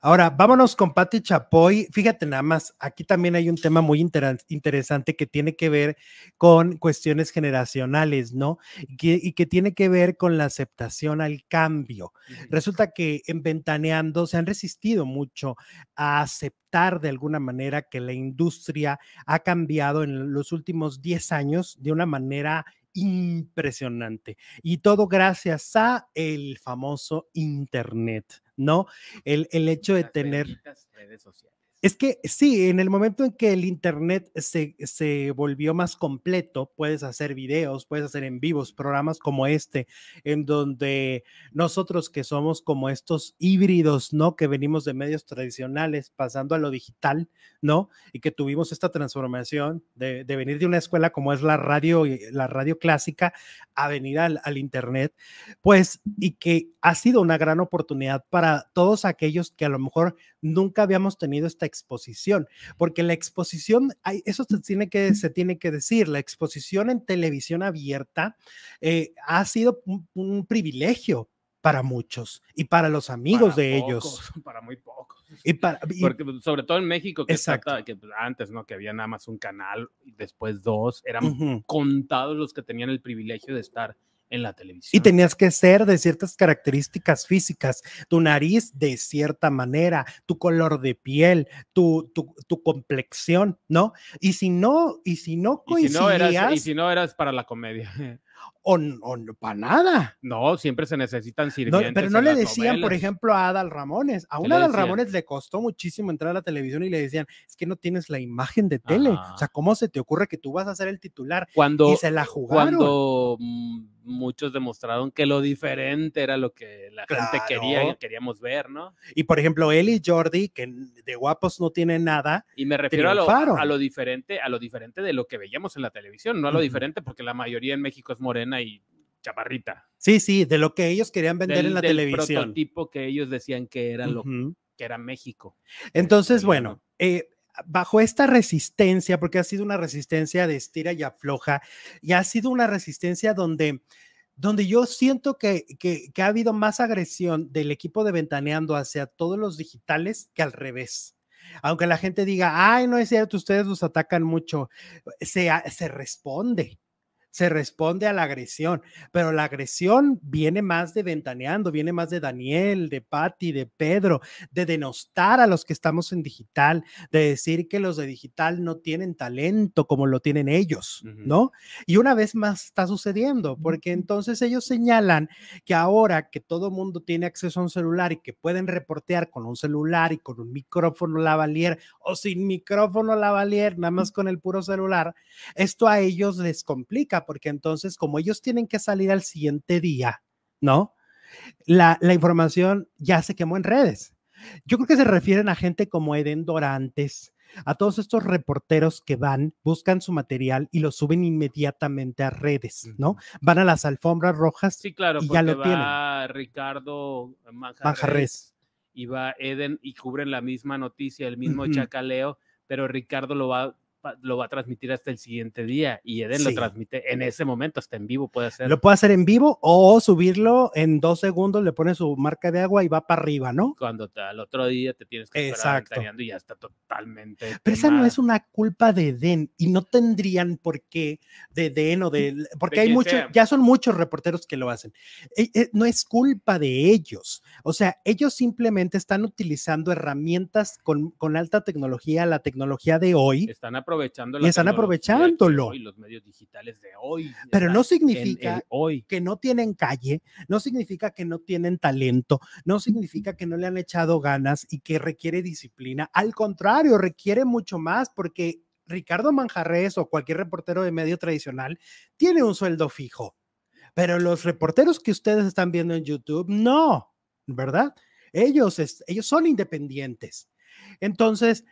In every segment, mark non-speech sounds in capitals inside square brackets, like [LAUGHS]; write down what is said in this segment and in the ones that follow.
Ahora, vámonos con Patti Chapoy. Fíjate nada más, aquí también hay un tema muy interesante que tiene que ver con cuestiones generacionales, ¿no? Y que, tiene que ver con la aceptación al cambio. Resulta que en Ventaneando se han resistido mucho a aceptar de alguna manera que la industria ha cambiado en los últimos 10 años de una manera impresionante. Y todo gracias a el famoso Internet, ¿no? El, el hecho de tener... Es que sí, en el momento en que el Internet se, volvió más completo, puedes hacer videos, puedes hacer en vivos, programas como este, en donde nosotros que somos como estos híbridos, ¿no? Que venimos de medios tradicionales pasando a lo digital, ¿no? Y que tuvimos esta transformación de, venir de una escuela como es la radio, la radio clásica, a venir al, al Internet, pues, y que ha sido una gran oportunidad para todos aquellos que a lo mejor nunca habíamos tenido esta exposición, porque la exposición, eso se tiene que, se tiene que decir, la exposición en televisión abierta eh, ha sido un, privilegio para muchos y para los amigos de ellos. [LAUGHS] Para muy pocos. Y Porque, pues, sobre todo en México, que, que, pues, antes, ¿no? Que había nada más un canal, después dos, eran contados los que tenían el privilegio de estar en la televisión. Y tenías que ser de ciertas características físicas, tu nariz de cierta manera, tu color de piel, tu, tu, complexión, ¿no? Y si no, y si no coincidías... Y si no eras, para la comedia. [LAUGHS] O, o para nada. No, siempre se necesitan sirvientes. pero no le decían, por ejemplo, a Adal Ramones. A un Adal Ramones le costó muchísimo entrar a la televisión y le decían, es que no tienes la imagen de tele. O sea, ¿cómo se te ocurre que tú vas a ser el titular? Cuando, y se la jugaron. Cuando mm, muchos demostraron que lo diferente era lo que la gente quería queríamos ver, ¿no? Y por ejemplo, él y Jordi, que de guapos no tienen nada. Y me refiero a lo, a lo, diferente, a lo diferente de lo que veíamos en la televisión, no a lo diferente, porque la mayoría en México es morena y chaparrita. Sí, sí, de lo que ellos querían vender en la televisión. prototipo que ellos decían que era lo que era México. Entonces, bueno, bajo esta resistencia, porque ha sido una resistencia de estira y afloja, y ha sido una resistencia donde, donde yo siento que, ha habido más agresión del equipo de Ventaneando hacia todos los digitales que al revés. Aunque la gente diga, ay, no es cierto, ustedes los atacan mucho, se responde se responde a la agresión, pero la agresión viene más de ventaneando, viene más de Daniel, de Patti, de Pedro, de denostar a los que estamos en digital, de decir que los de digital no tienen talento como lo tienen ellos, ¿no? Y una vez más está sucediendo, porque entonces ellos señalan que ahora que todo mundo tiene acceso a un celular y que pueden reportear con un celular y con un micrófono lavalier o sin micrófono lavalier, nada más con el puro celular, esto a ellos les complica porque entonces como ellos tienen que salir al siguiente día, ¿no? La, información ya se quemó en redes. Yo creo que se refieren a gente como Eden Dorantes, a todos estos reporteros que van, buscan su material y lo suben inmediatamente a redes, ¿no? Van a las alfombras rojas sí, claro, y ya lo va Ricardo Manjarres, y va Eden y cubren la misma noticia, el mismo chacaleo, pero Ricardo lo va lo va a transmitir hasta el siguiente día y Eden lo transmite en ese momento, hasta en vivo puede hacer. Lo puede hacer en vivo o subirlo en dos segundos, le pone su marca de agua y va para arriba, ¿no? Cuando al otro día te tienes que estar estar y ya está totalmente. Pero esa no es una culpa de Eden y no tendrían por qué de Eden o [LAUGHS] de. Porque hay muchos, ya son muchos reporteros que lo hacen. E, e, no es culpa de ellos. O sea, ellos simplemente están utilizando herramientas con, con alta tecnología, la tecnología de hoy. Están aprovechando. y están aprovechándolo. Y los medios digitales de hoy. Pero no significa que no tienen calle, no significa que no tienen talento, no significa que no le han echado ganas y que requiere disciplina. Al contrario, requiere mucho más porque Ricardo Manjarres o cualquier reportero de medio tradicional tiene un sueldo fijo. Pero los reporteros que ustedes están viendo en YouTube, no, ¿verdad? Ellos, ellos son independientes. Entonces,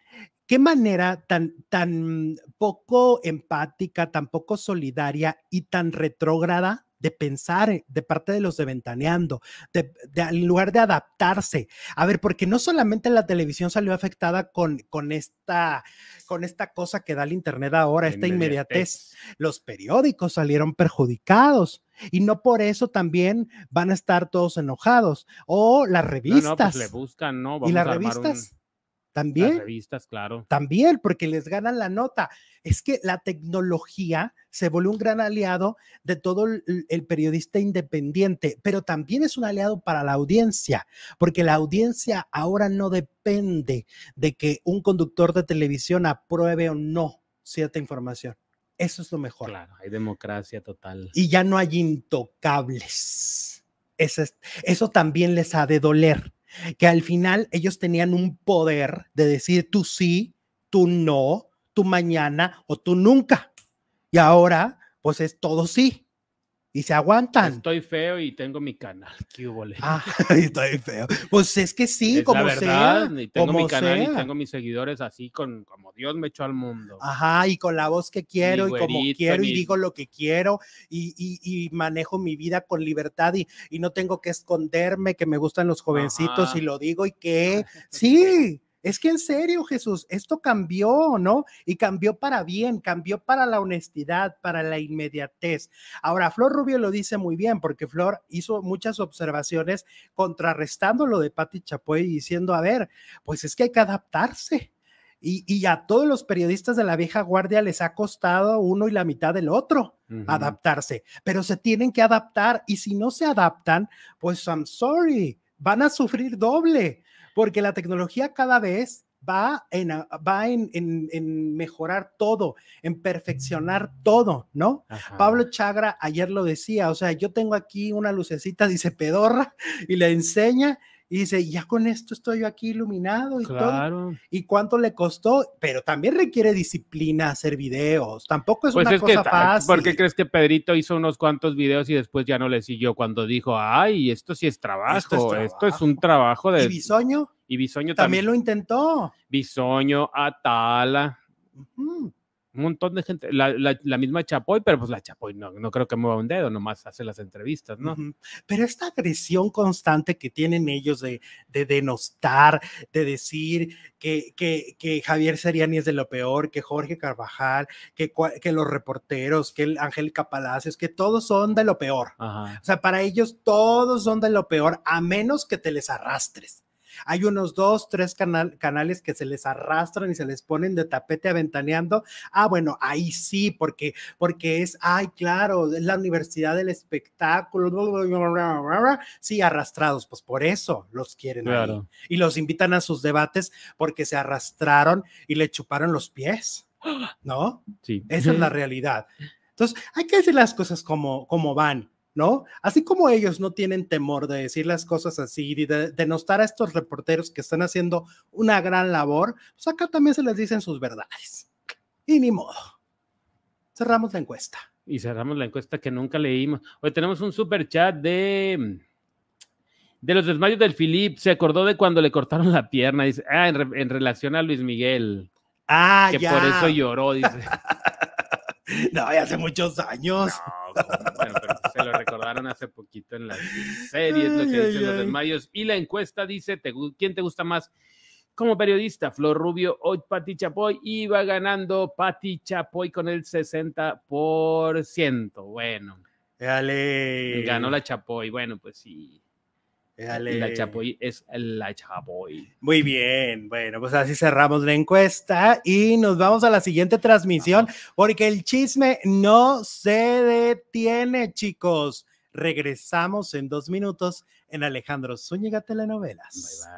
qué manera tan, tan poco empática, tan poco solidaria y tan retrógrada de pensar eh, de parte de los de Ventaneando, en lugar de adaptarse. A ver, porque no solamente la televisión salió afectada con, con, esta, con esta cosa que da el Internet ahora, esta inmediatez, los periódicos salieron perjudicados. Y no por eso también van a estar todos enojados. O las pues, revistas. No, le buscan, ¿no? y las revistas. También. revistas, claro. También, porque les ganan la nota. Es que la tecnología se volvió un gran aliado de todo el, periodista independiente, pero también es un aliado para la audiencia, porque la audiencia ahora no depende de que un conductor de televisión apruebe o no cierta información. Eso es lo mejor. Claro, hay democracia total. Y ya no hay intocables. eso también les ha de doler que al final ellos tenían un poder de decir tú sí, tú no, tú mañana o tú nunca. Y ahora, pues es todo sí y se aguantan. Estoy feo y tengo mi canal. [LAUGHS] ¿Qué ah, [LAUGHS] estoy feo. Pues es que sí, como sea. tengo mi canal y tengo mis seguidores así con como Dios me echó al mundo. Ajá, y con la voz que quiero y como quiero y digo lo que quiero y, manejo mi vida con libertad y, no tengo que esconderme que me gustan los jovencitos y lo digo y que [LAUGHS] sí es que en serio, Jesús, esto cambió, ¿no? Y cambió para bien, cambió para la honestidad, para la inmediatez. Ahora, Flor Rubio lo dice muy bien, porque Flor hizo muchas observaciones contrarrestando lo de Pati Chapoy diciendo, a ver, pues es que hay que adaptarse. Y, a todos los periodistas de la vieja guardia les ha costado uno y la mitad del otro adaptarse, pero se tienen que adaptar y si no se adaptan, pues I'm sorry, van a sufrir doble, porque la tecnología cada vez va en, va en, mejorar todo, en perfeccionar todo, ¿no? Pablo Chagra ayer lo decía, o sea, yo tengo aquí una lucecita, dice pedorra, y le enseña y dice, ya con esto estoy yo aquí iluminado y claro. todo. ¿Y cuánto le costó? Pero también requiere disciplina hacer videos. Tampoco es pues una cosa fácil. ¿Por qué crees que Pedrito hizo unos cuantos videos y después ya no le siguió cuando dijo, ay, esto sí es trabajo, esto es, un trabajo de... ¿Y Bisoño? Y Bisoño también. También lo intentó. Bisoño, Atala un montón de gente, la, la, misma Chapoy, pero pues la Chapoy no, no creo que mueva un dedo, nomás hace las entrevistas, ¿no? Pero esta agresión constante que tienen ellos de, de denostar, de decir que, que, que Javier Seriani es de lo peor, que Jorge Carvajal, que, que los reporteros, que Angélica Palacios, que todos son de lo peor. O sea, para ellos todos son de lo peor, a menos que te les arrastres. Hay unos dos, tres canales que se les arrastran y se les ponen de tapete aventaneando. Ah, bueno, ahí sí, porque, porque es, ay, claro, es la universidad del espectáculo. Sí, arrastrados, pues por eso los quieren. Y los invitan a sus debates porque se arrastraron y le chuparon los pies. ¿No? Sí. Esa es la [LAUGHS] realidad. Entonces, hay que decir las cosas como, como van. ¿no? Así como ellos no tienen temor de decir las cosas así y de denostar a estos reporteros que están haciendo una gran labor, pues acá también se les dicen sus verdades. Y ni modo. Cerramos la encuesta. Y cerramos la encuesta que nunca leímos. Hoy tenemos un super chat de de los desmayos del Filip, se acordó de cuando le cortaron la pierna, dice, ah, en, relación a Luis Miguel. Ah, que por eso lloró, dice. [LAUGHS] [LAUGHS] No, ya hace muchos años. No, bueno, se lo recordaron hace poquito en las series, lo que dicen los Y la encuesta dice, ¿quién te gusta más? Como periodista, Flor Rubio o Pati Chapoy, y va ganando Pati Chapoy con el 60%. Bueno. Dale. Ganó la Chapoy. Bueno, pues sí. La Chapoy es la Chapoy. Muy bien, bueno, pues así cerramos la encuesta y nos vamos a la siguiente transmisión porque el chisme no se detiene, chicos. Regresamos en dos minutos en Alejandro Zúñiga Telenovelas.